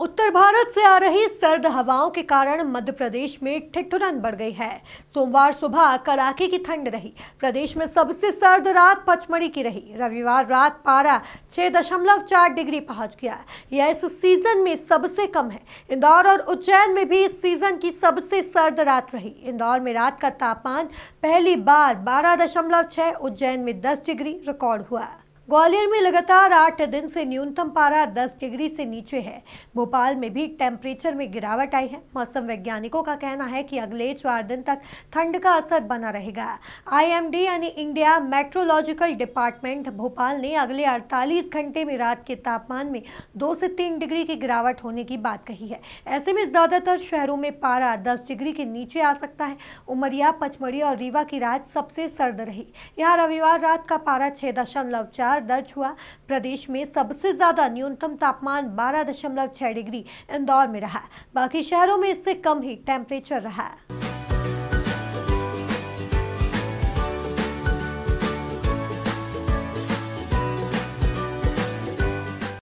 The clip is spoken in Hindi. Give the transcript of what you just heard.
उत्तर भारत से आ रही सर्द हवाओं के कारण मध्य प्रदेश में ठिठुरन बढ़ गई है सोमवार सुबह कड़ाके की ठंड रही प्रदेश में सबसे सर्द रात पचमढ़ी की रही रविवार रात पारा छह दशमलव चार डिग्री पहुंच गया यह इस सीजन में सबसे कम है इंदौर और उज्जैन में भी इस सीजन की सबसे सर्द रात रही इंदौर में रात का तापमान पहली बार बारह दशमलव उज्जैन में दस डिग्री रिकॉर्ड हुआ ग्वालियर में लगातार आठ दिन से न्यूनतम पारा 10 डिग्री से नीचे है भोपाल में भी टेम्परेचर में गिरावट आई है मौसम वैज्ञानिकों का कहना है कि अगले चार दिन तक ठंड का असर बना रहेगा आईएमडी यानी इंडिया मेट्रोलॉजिकल डिपार्टमेंट भोपाल ने अगले 48 घंटे में रात के तापमान में दो से तीन डिग्री की गिरावट होने की बात कही है ऐसे में ज़्यादातर शहरों में पारा दस डिग्री के नीचे आ सकता है उमरिया पचमढ़ी और रीवा की रात सबसे सर्द रही यहाँ रविवार रात का पारा छह दशमलव चार पारा दर्ज हुआ प्रदेश में सबसे ज़्यादा न्यूनतम तापमान 12.6 डिग्री इंदौर में रहा बाकी शहरों में इससे कम ही टेम्परेचर रहा